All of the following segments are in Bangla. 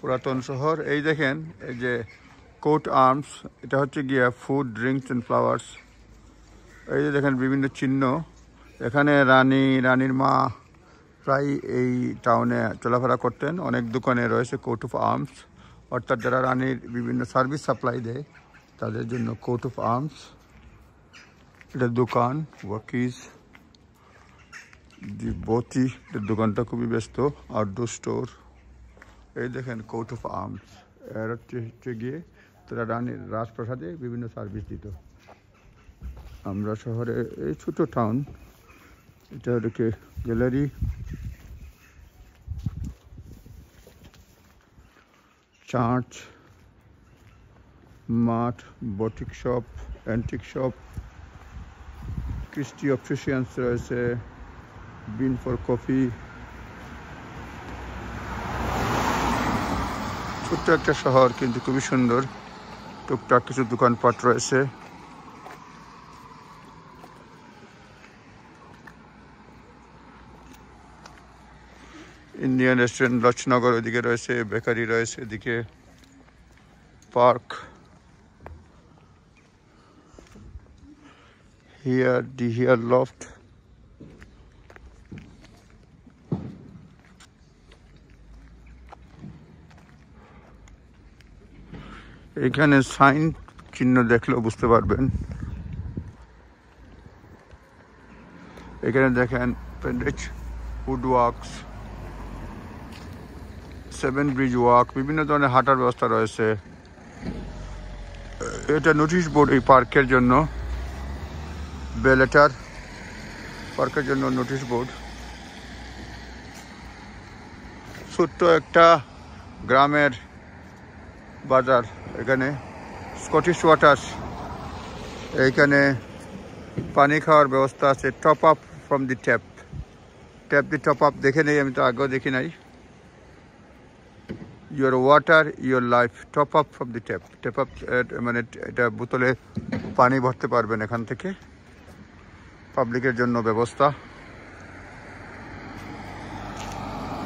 পুরাতন শহর এই দেখেন এই যে কোট আর্মস এটা হচ্ছে গিয়া ফুড ড্রিঙ্কস অ্যান্ড ফ্লাওয়ার্স এই যে দেখেন বিভিন্ন চিহ্ন এখানে রানী রানীর মা প্রায় এই টাউনে চলাফেরা করতেন অনেক দোকানে রয়েছে কোট অফ আর্মস অর্থাৎ যারা রানীর বিভিন্ন সার্ভিস সাপ্লাই দেয় তাদের জন্য কোট অফ আর্মস এটা দোকান ওয়াকিজ দি বতি দোকানটা খুবই ব্যস্ত আউটডোর স্টোর এই দেখেন কোট অফ আর্মস এর হচ্ছে হচ্ছে গিয়ে তারা রানীর রাজপ্রাসাদে বিভিন্ন সার্ভিস দিত আমরা শহরে এই ছোটো টাউন এটা হচ্ছে গ্যালারি চার্চ মাঠ boutique shop antique shop Christie opticians রয়েছে বিন ফর কফি ছোট্ট একটা শহর কিন্তু খুবই সুন্দর টুকটাক কিছু দোকানপাট রয়েছে ইন্ডিয়ান রেস্টুরেন্ট লক্ষনগর ওইদিকে রয়েছে বেকারি রয়েছে এদিকে park here the hair loft এখানে সাইন চিহ্ন দেখলে বুঝতে পারবেন এখানে দেখেন পেন্ডেজ wood works seven bridge walk বিভিন্ন ধরনের হাঁটার ব্যবস্থা রয়েছে এটা নোটিশ বোর্ড এই পার্কের জন্য বেলেটার পার্কের জন্য নোটিশ বোর্ড ছোট্ট একটা গ্রামের বাজার এখানে স্কটিশ ওয়াটার এইখানে পানি খাওয়ার ব্যবস্থা আছে top up from the tap tap the top up দেখে নেই আমি তো আগেও দেখি নাই your water your life top up from the tap tap up মানে এটা বোতলে পানি ভরতে পারবেন এখান থেকে পাবলিকের জন্য ব্যবস্থা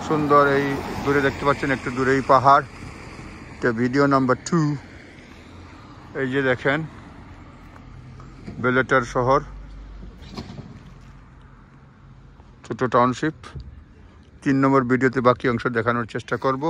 সুন্দর এই দূরে দেখতে পাচ্ছেন একটু দূরেই পাহাড় তো ভিডিও নাম্বার টু এই যে দেখেন বেলেটার শহর ছোট টাউনশিপ তিন নম্বর ভিডিওতে বাকি অংশ দেখানোর চেষ্টা করব